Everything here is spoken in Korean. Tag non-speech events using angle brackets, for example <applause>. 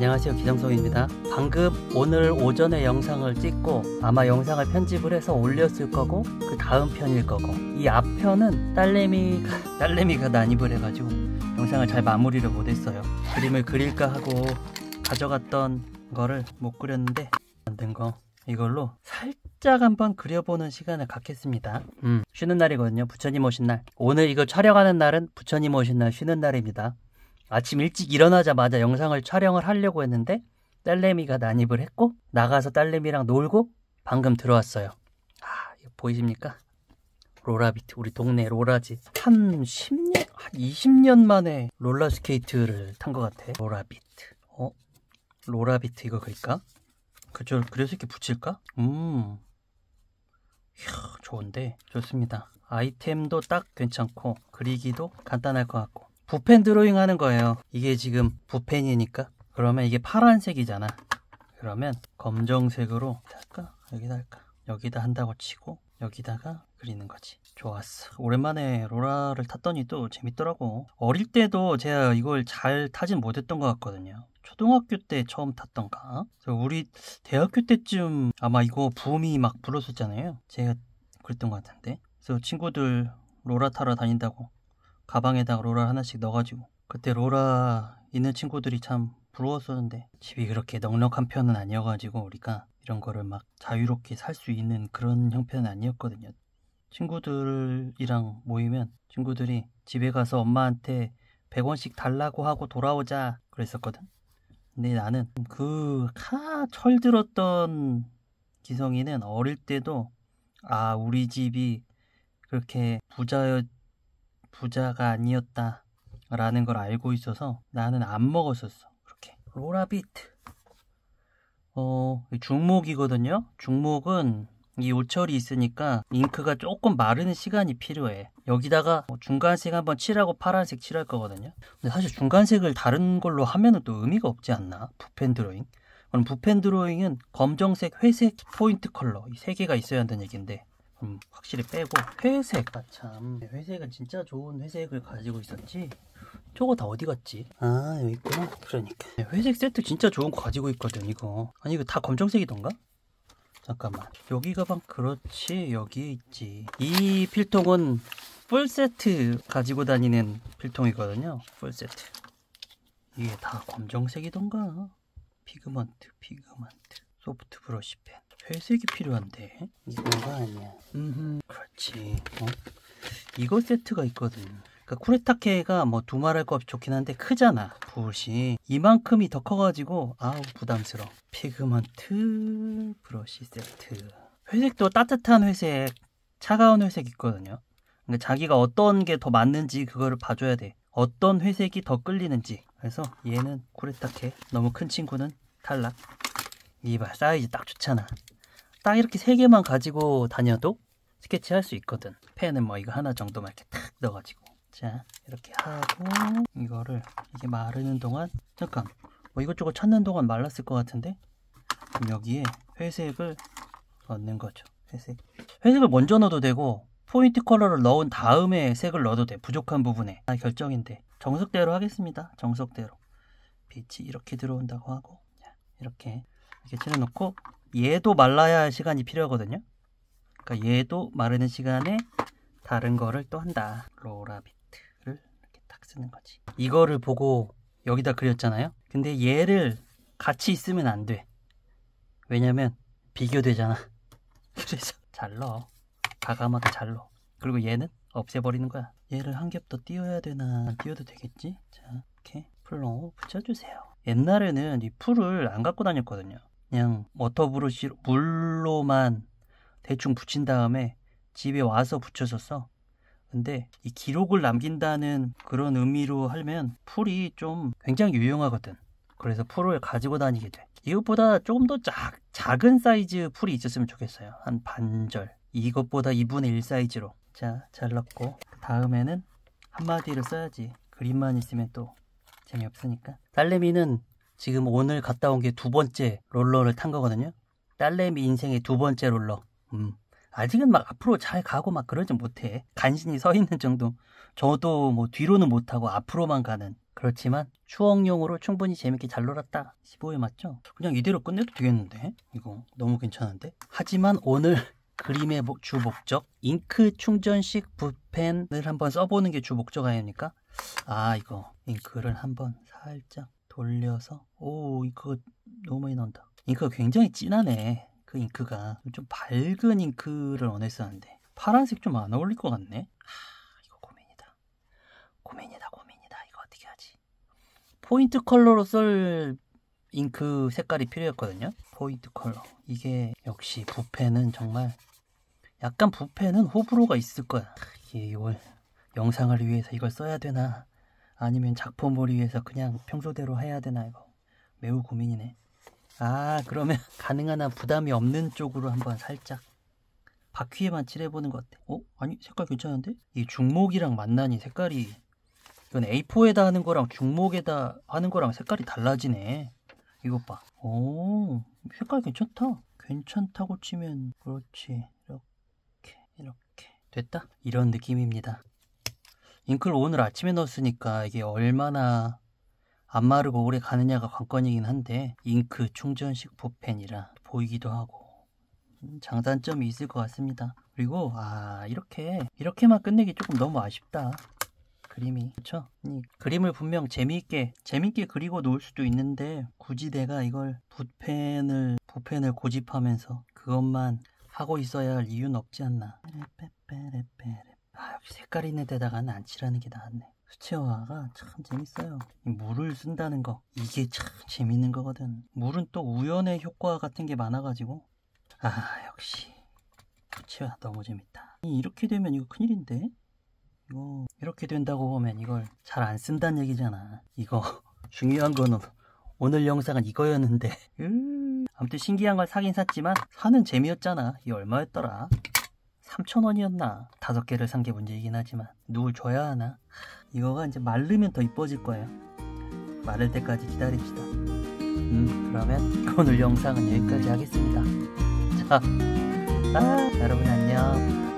안녕하세요 기정석입니다 방금 오늘 오전에 영상을 찍고 아마 영상을 편집을 해서 올렸을 거고 그 다음 편일 거고 이 앞편은 딸내미가 딸내미가 난입을 해가지고 영상을 잘 마무리를 못했어요 그림을 그릴까 하고 가져갔던 거를 못 그렸는데 만든 거 이걸로 살짝 한번 그려보는 시간을 갖겠습니다 음, 쉬는 날이거든요 부처님 오신 날 오늘 이거 촬영하는 날은 부처님 오신 날 쉬는 날입니다 아침 일찍 일어나자마자 영상을 촬영을 하려고 했는데 딸내미가 난입을 했고 나가서 딸내미랑 놀고 방금 들어왔어요. 아, 보이십니까? 로라비트 우리 동네 로라지 한 10년 한 20년 만에 롤러스케이트를 탄 것 같아. 로라비트. 어? 로라비트 이거 그릴까? 그저 그래서 이렇게 붙일까? 음. 휴, 좋은데 좋습니다. 아이템도 딱 괜찮고 그리기도 간단할 것 같고 붓펜 드로잉 하는 거예요 이게 지금 붓펜이니까 그러면 이게 파란색이잖아 그러면 검정색으로 할까? 여기다 할까? 여기다 한다고 치고 여기다가 그리는 거지 좋았어 오랜만에 로라를 탔더니 또 재밌더라고 어릴 때도 제가 이걸 잘 타진 못했던 것 같거든요 초등학교 때 처음 탔던가 우리 대학교 때쯤 아마 이거 붐이 막 불었었잖아요 제가 그랬던 것 같은데 그래서 친구들 로라 타러 다닌다고 가방에다가 로라를 하나씩 넣어가지고 그때 로라 있는 친구들이 참 부러웠었는데 집이 그렇게 넉넉한 편은 아니어가지고 우리가 이런 거를 막 자유롭게 살 수 있는 그런 형편은 아니었거든요. 친구들이랑 모이면 친구들이 집에 가서 엄마한테 100원씩 달라고 하고 돌아오자 그랬었거든. 근데 나는 그하 철들었던 기성이는 어릴 때도 아 우리 집이 그렇게 부자였 부자가 아니었다 라는 걸 알고 있어서 나는 안 먹었었어 그렇게 로라비트 어 중목이거든요 중목은 이 요철이 있으니까 잉크가 조금 마르는 시간이 필요해 여기다가 뭐 중간색 한번 칠하고 파란색 칠할 거거든요 근데 사실 중간색을 다른 걸로 하면 또 의미가 없지 않나 부펜 드로잉 그럼 붓펜 드로잉은 검정색, 회색, 포인트 컬러 이 세 개가 있어야 한다는 얘기인데 음, 확실히 빼고 회색 아참 네, 회색은 진짜 좋은 회색을 가지고 있었지 저거 다 어디 갔지? 아 여기 있구나 그러니까 네, 회색 세트 진짜 좋은 거 가지고 있거든 이거 아니 이거 다 검정색이던가? 잠깐만 여기 가방 그렇지 여기에 있지 이 필통은 풀세트 가지고 다니는 필통이거든요 풀세트 이게 다 검정색이던가 피그먼트 피그먼트 소프트 브러쉬 펜 회색이 필요한데 이거가 아니야 음 그렇지 어? 이거 세트가 있거든 그러니까 쿠레타케가 뭐 두말할 거 없이 좋긴 한데 크잖아 붓이 이만큼이 더 커가지고 아우 부담스러워 피그먼트 브러쉬 세트 회색도 따뜻한 회색 차가운 회색 있거든요 그러니까 자기가 어떤 게 더 맞는지 그거를 봐줘야 돼 어떤 회색이 더 끌리는지 그래서 얘는 쿠레타케 너무 큰 친구는 탈락 이봐 사이즈 딱 좋잖아 딱 이렇게 세 개만 가지고 다녀도 스케치 할 수 있거든 펜은 뭐 이거 하나 정도만 이렇게 탁 넣어가지고 자 이렇게 하고 이거를 이게 마르는 동안 잠깐 뭐 이것저것 찾는 동안 말랐을 것 같은데 여기에 회색을 넣는 거죠 회색 회색을 먼저 넣어도 되고 포인트 컬러를 넣은 다음에 색을 넣어도 돼 부족한 부분에 아, 결정인데 정석대로 하겠습니다 정석대로 빛이 이렇게 들어온다고 하고 이렇게 이렇게 칠해놓고 얘도 말라야 할 시간이 필요하거든요. 그러니까 얘도 마르는 시간에 다른 거를 또 한다. 로라비트를 이렇게 딱 쓰는 거지. 이거를 보고 여기다 그렸잖아요. 근데 얘를 같이 있으면 안 돼. 왜냐면 비교되잖아. <laughs> 그래서 잘 넣어. 과감하게 잘 넣어. 그리고 얘는 없애버리는 거야. 얘를 한 겹 더 띄워야 되나? 띄워도 되겠지? 자, 이렇게 풀로 붙여주세요. 옛날에는 이 풀을 안 갖고 다녔거든요. 그냥 워터브러쉬 물로만 대충 붙인 다음에 집에 와서 붙여줬어. 근데 이 기록을 남긴다는 그런 의미로 하면 풀이 좀 굉장히 유용하거든. 그래서 풀을 가지고 다니게 돼. 이것보다 조금 더 작, 작은 사이즈 풀이 있었으면 좋겠어요. 한 반절. 이것보다 2분의 1 사이즈로. 자, 잘랐고. 다음에는 한마디를 써야지. 그림만 있으면 또 재미없으니까. 딸내미는 지금 오늘 갔다 온 게 두 번째 롤러를 탄 거거든요. 딸내미 인생의 두 번째 롤러. 음. 아직은 막 앞으로 잘 가고 막그러진 못해. 간신히 서 있는 정도. 저도 뭐 뒤로는 못하고 앞으로만 가는. 그렇지만 추억용으로 충분히 재밌게 잘 놀았다. 15회 맞죠? 그냥 이대로 끝내도 되겠는데? 이거 너무 괜찮은데? 하지만 오늘 <laughs> 그림의 주 목적 잉크 충전식 붓펜을 한번 써보는 게 주 목적 아닙니까? 아 이거 잉크를 한번 살짝 돌려서 오 이거 너무 많이 나온다 잉크가 굉장히 진하네 그 잉크가 좀 밝은 잉크를 원했었는데 파란색 좀 안 어울릴 것 같네 아 이거 고민이다 고민이다 고민이다 이거 어떻게 하지 포인트 컬러로 쓸 잉크 색깔이 필요했거든요 포인트 컬러 이게 역시 부패는 정말 약간 부패는 호불호가 있을 거야 이게 이걸 영상을 위해서 이걸 써야 되나 아니면 작품 을 위해서 그냥 평소대로 해야 되나 이거 매우 고민이네 아 그러면 <laughs> 가능한 한 부담이 없는 쪽으로 한번 살짝 바퀴에만 칠해보는 것 같아 어? 아니 색깔 괜찮은데? 이 중목이랑 만나니 색깔이 이건 A4에다 하는 거랑 중목에다 하는 거랑 색깔이 달라지네 이것 봐. 오, 색깔 괜찮다. 괜찮다고 치면 그렇지. 이렇게, 이렇게. 됐다? 이런 느낌입니다. 잉크를 오늘 아침에 넣었으니까 이게 얼마나 안 마르고 오래 가느냐가 관건이긴 한데 잉크 충전식 붓펜이라 보이기도 하고 음, 장단점이 있을 것 같습니다 그리고 아 이렇게 이렇게만 끝내기 조금 너무 아쉽다 그림이 그쵸죠 그림을 분명 재미있게 재밌게 그리고 놓을 수도 있는데 굳이 내가 이걸 붓펜을 붓펜을 고집하면서 그것만 하고 있어야 할 이유는 없지 않나 레페레페레페레. 색깔 있는 데다가는 안 칠하는 게 나았네 수채화가 참 재밌어요 물을 쓴다는 거 이게 참 재밌는 거거든 물은 또 우연의 효과 같은 게 많아가지고 아 역시 수채화 너무 재밌다 이렇게 되면 이거 큰일인데 이거 이렇게 된다고 보면 이걸 잘 안 쓴다는 얘기잖아 이거 <laughs> 중요한 거는 오늘 영상은 이거였는데 음. 아무튼 신기한 걸 사긴 샀지만 사는 재미였잖아 이 얼마였더라 3,000원이었나? 다섯 개를 산 게 문제이긴 하지만 누굴 줘야 하나? 이거가 이제 말르면 더 이뻐질 거예요. 마를 때까지 기다립시다. 음, 그러면 오늘 영상은 여기까지 하겠습니다. 자, 아, 여러분 안녕.